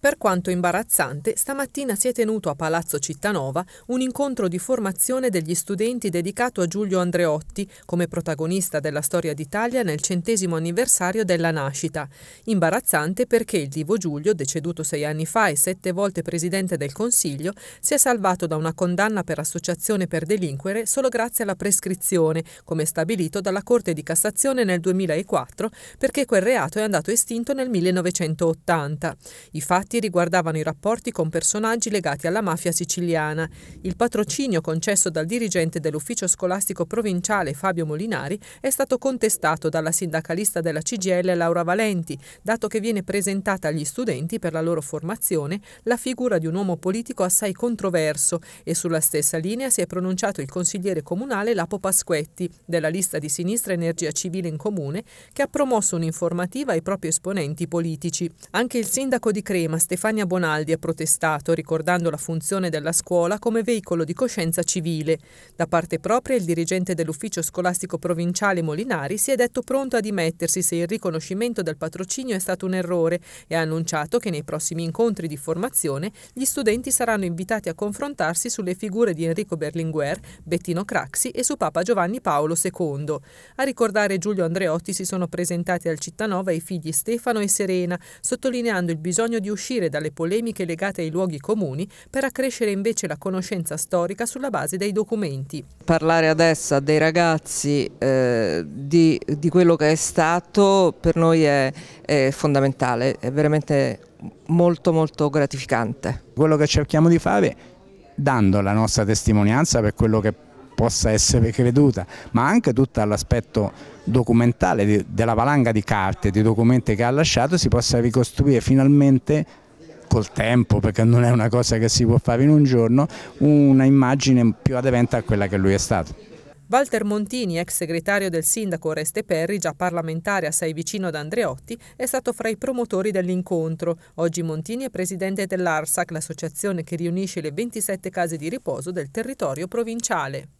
Per quanto imbarazzante, stamattina si è tenuto a Palazzo Cittanova un incontro di formazione degli studenti dedicato a Giulio Andreotti come protagonista della storia d'Italia nel centesimo anniversario della nascita. Imbarazzante perché il divo Giulio, deceduto sei anni fa e sette volte presidente del Consiglio, si è salvato da una condanna per associazione per delinquere solo grazie alla prescrizione, come stabilito dalla Corte di Cassazione nel 2004, perché quel reato è andato estinto nel 1980. I fatti fatti riguardavano i rapporti con personaggi legati alla mafia siciliana. Il patrocinio concesso dal dirigente dell'ufficio scolastico provinciale Fabio Molinari è stato contestato dalla sindacalista della CGL Laura Valenti, dato che viene presentata agli studenti per la loro formazione la figura di un uomo politico assai controverso e sulla stessa linea si è pronunciato il consigliere comunale Lapo Pasquetti della lista di sinistra Energia Civile in Comune che ha promosso un'informativa ai propri esponenti politici. Anche il sindaco di Crema Stefania Bonaldi ha protestato ricordando la funzione della scuola come veicolo di coscienza civile. Da parte propria il dirigente dell'ufficio scolastico provinciale Molinari si è detto pronto a dimettersi se il riconoscimento del patrocinio è stato un errore e ha annunciato che nei prossimi incontri di formazione gli studenti saranno invitati a confrontarsi sulle figure di Enrico Berlinguer, Bettino Craxi e su Papa Giovanni Paolo II. A ricordare Giulio Andreotti si sono presentati al Cittanova i figli Stefano e Serena, sottolineando il bisogno di uscire uscire dalle polemiche legate ai luoghi comuni per accrescere invece la conoscenza storica sulla base dei documenti. Parlare adesso dei ragazzi eh, di, di, quello che è stato per noi è, è fondamentale, è veramente molto molto gratificante. Quello che cerchiamo di fare dando la nostra testimonianza per quello che possa essere creduta, ma anche tutto l'aspetto documentale di, della valanga di carte, di documenti che ha lasciato, si possa ricostruire finalmente col tempo, perché non è una cosa che si può fare in un giorno, una immagine più aderente a quella che lui è stato. Walter Montini, ex segretario del sindaco Oreste Perri, già parlamentare assai vicino ad Andreotti, è stato fra i promotori dell'incontro. Oggi Montini è presidente dell'ARSAC, l'associazione che riunisce le 27 case di riposo del territorio provinciale.